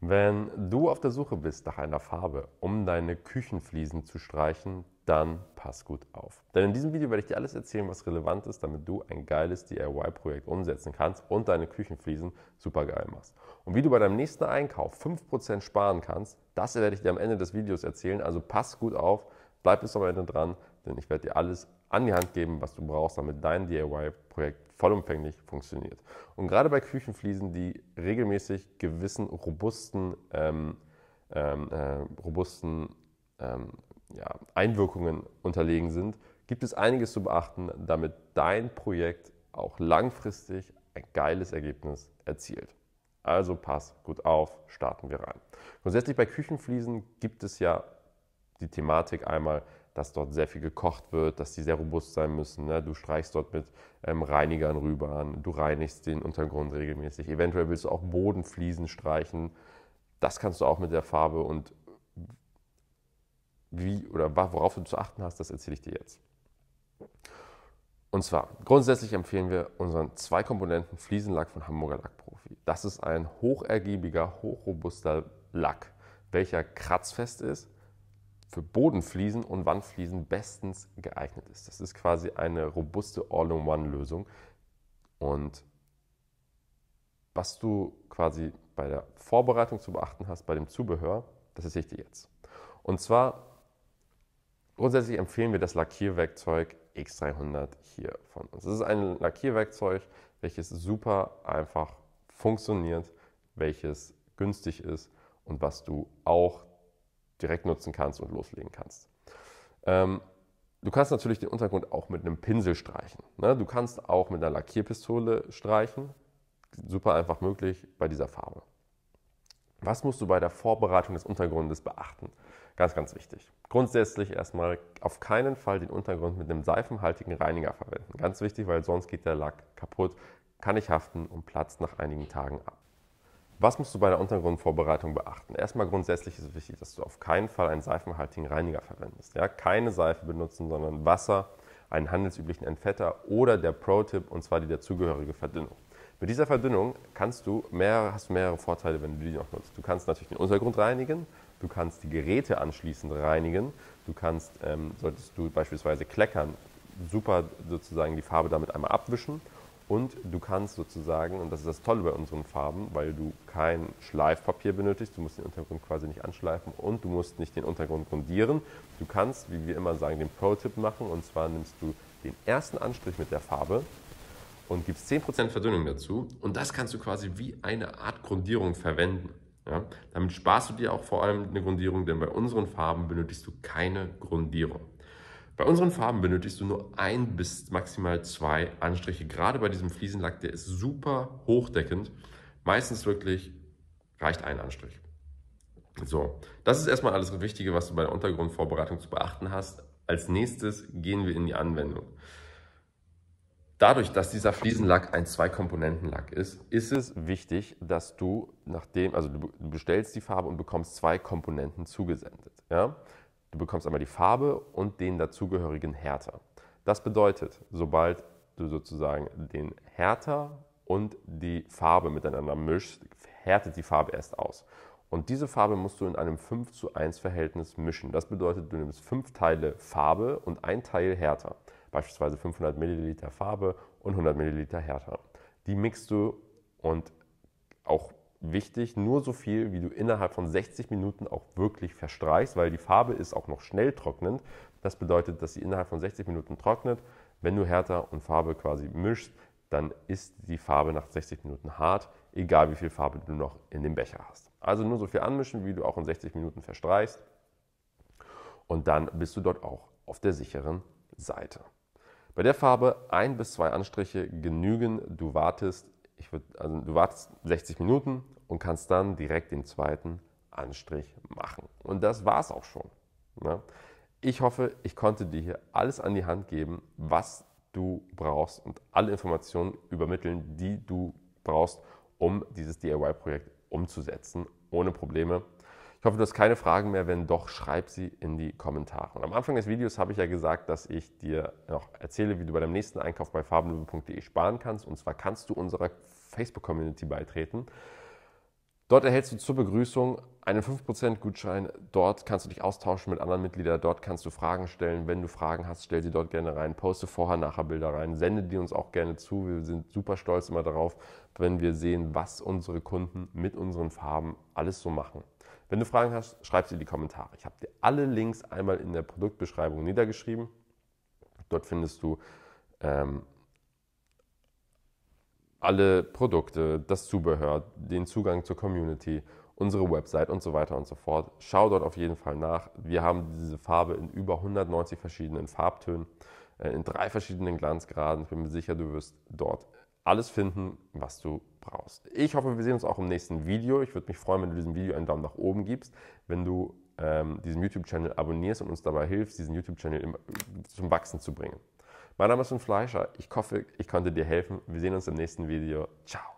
Wenn du auf der Suche bist nach einer Farbe, um deine Küchenfliesen zu streichen, dann pass gut auf. Denn in diesem Video werde ich dir alles erzählen, was relevant ist, damit du ein geiles DIY-Projekt umsetzen kannst und deine Küchenfliesen super geil machst. Und wie du bei deinem nächsten Einkauf 5% sparen kannst, das werde ich dir am Ende des Videos erzählen. Also pass gut auf, bleib bis zum Ende dran, denn ich werde dir alles an die Hand geben, was du brauchst, damit dein DIY-Projekt vollumfänglich funktioniert. Und gerade bei Küchenfliesen, die regelmäßig gewissen robusten, ähm, ähm, äh, robusten ähm, ja, Einwirkungen unterlegen sind, gibt es einiges zu beachten, damit dein Projekt auch langfristig ein geiles Ergebnis erzielt. Also pass gut auf, starten wir rein. Grundsätzlich bei Küchenfliesen gibt es ja die Thematik einmal, dass dort sehr viel gekocht wird, dass die sehr robust sein müssen. Ne? Du streichst dort mit ähm, Reinigern rüber an, du reinigst den Untergrund regelmäßig. Eventuell willst du auch Bodenfliesen streichen. Das kannst du auch mit der Farbe und wie oder worauf du zu achten hast, das erzähle ich dir jetzt. Und zwar, grundsätzlich empfehlen wir unseren zwei Zweikomponenten Fliesenlack von Hamburger Lackprofi. Das ist ein hochergiebiger, hochrobuster Lack, welcher kratzfest ist, für Bodenfliesen und Wandfliesen bestens geeignet ist. Das ist quasi eine robuste All-in-One-Lösung. Und was du quasi bei der Vorbereitung zu beachten hast, bei dem Zubehör, das ist ich dir jetzt. Und zwar grundsätzlich empfehlen wir das Lackierwerkzeug X300 hier von uns. Es ist ein Lackierwerkzeug, welches super einfach funktioniert, welches günstig ist und was du auch direkt nutzen kannst und loslegen kannst. Ähm, du kannst natürlich den Untergrund auch mit einem Pinsel streichen. Ne? Du kannst auch mit einer Lackierpistole streichen. Super einfach möglich bei dieser Farbe. Was musst du bei der Vorbereitung des Untergrundes beachten? Ganz, ganz wichtig. Grundsätzlich erstmal auf keinen Fall den Untergrund mit einem seifenhaltigen Reiniger verwenden. Ganz wichtig, weil sonst geht der Lack kaputt, kann nicht haften und platzt nach einigen Tagen ab. Was musst du bei der Untergrundvorbereitung beachten? Erstmal grundsätzlich ist es wichtig, dass du auf keinen Fall einen seifenhaltigen Reiniger verwendest. Ja? Keine Seife benutzen, sondern Wasser, einen handelsüblichen Entfetter oder der Pro-Tipp, und zwar die dazugehörige Verdünnung. Mit dieser Verdünnung kannst du mehrere, hast du mehrere Vorteile, wenn du die noch nutzt. Du kannst natürlich den Untergrund reinigen, du kannst die Geräte anschließend reinigen, du kannst, ähm, solltest du beispielsweise kleckern, super sozusagen die Farbe damit einmal abwischen und du kannst sozusagen, und das ist das Tolle bei unseren Farben, weil du kein Schleifpapier benötigst, du musst den Untergrund quasi nicht anschleifen und du musst nicht den Untergrund grundieren. Du kannst, wie wir immer sagen, den Pro-Tipp machen und zwar nimmst du den ersten Anstrich mit der Farbe und gibst 10% Verdünnung dazu und das kannst du quasi wie eine Art Grundierung verwenden. Ja? Damit sparst du dir auch vor allem eine Grundierung, denn bei unseren Farben benötigst du keine Grundierung. Bei unseren Farben benötigst du nur ein bis maximal zwei Anstriche. Gerade bei diesem Fliesenlack, der ist super hochdeckend. Meistens wirklich reicht ein Anstrich. So, das ist erstmal alles Wichtige, was du bei der Untergrundvorbereitung zu beachten hast. Als nächstes gehen wir in die Anwendung. Dadurch, dass dieser Fliesenlack ein Zwei-Komponenten-Lack ist, ist es wichtig, dass du nachdem, also du bestellst die Farbe und bekommst zwei Komponenten zugesendet. Ja? Du bekommst einmal die Farbe und den dazugehörigen Härter. Das bedeutet, sobald du sozusagen den Härter und die Farbe miteinander mischst, härtet die Farbe erst aus. Und diese Farbe musst du in einem 5 zu 1 Verhältnis mischen. Das bedeutet, du nimmst 5 Teile Farbe und ein Teil Härter. Beispielsweise 500 Milliliter Farbe und 100 Milliliter Härter. Die mixt du und auch wichtig, nur so viel, wie du innerhalb von 60 Minuten auch wirklich verstreichst, weil die Farbe ist auch noch schnell trocknend. Das bedeutet, dass sie innerhalb von 60 Minuten trocknet. Wenn du Härter und Farbe quasi mischst, dann ist die Farbe nach 60 Minuten hart, egal wie viel Farbe du noch in dem Becher hast. Also nur so viel anmischen, wie du auch in 60 Minuten verstreichst. Und dann bist du dort auch auf der sicheren Seite. Bei der Farbe ein bis zwei Anstriche genügen. Du wartest, ich würd, also du wartest 60 Minuten, und kannst dann direkt den zweiten Anstrich machen. Und das war es auch schon. Ne? Ich hoffe, ich konnte dir hier alles an die Hand geben, was du brauchst und alle Informationen übermitteln, die du brauchst, um dieses DIY-Projekt umzusetzen, ohne Probleme. Ich hoffe, du hast keine Fragen mehr. Wenn doch, schreib sie in die Kommentare. Und am Anfang des Videos habe ich ja gesagt, dass ich dir noch erzähle, wie du bei deinem nächsten Einkauf bei farbenlöwe.de e sparen kannst. Und zwar kannst du unserer Facebook-Community beitreten. Dort erhältst du zur Begrüßung einen 5% Gutschein. Dort kannst du dich austauschen mit anderen Mitgliedern. Dort kannst du Fragen stellen. Wenn du Fragen hast, stell sie dort gerne rein. Poste Vorher-Nachher-Bilder rein. Sende die uns auch gerne zu. Wir sind super stolz immer darauf, wenn wir sehen, was unsere Kunden mit unseren Farben alles so machen. Wenn du Fragen hast, schreib sie in die Kommentare. Ich habe dir alle Links einmal in der Produktbeschreibung niedergeschrieben. Dort findest du ähm, alle Produkte, das Zubehör, den Zugang zur Community, unsere Website und so weiter und so fort. Schau dort auf jeden Fall nach. Wir haben diese Farbe in über 190 verschiedenen Farbtönen, äh, in drei verschiedenen Glanzgraden. Ich bin mir sicher, du wirst dort alles finden, was du brauchst. Ich hoffe, wir sehen uns auch im nächsten Video. Ich würde mich freuen, wenn du diesem Video einen Daumen nach oben gibst, wenn du ähm, diesen YouTube-Channel abonnierst und uns dabei hilfst, diesen YouTube-Channel zum Wachsen zu bringen. Mein Name ist Fleischer. Ich hoffe, ich konnte dir helfen. Wir sehen uns im nächsten Video. Ciao.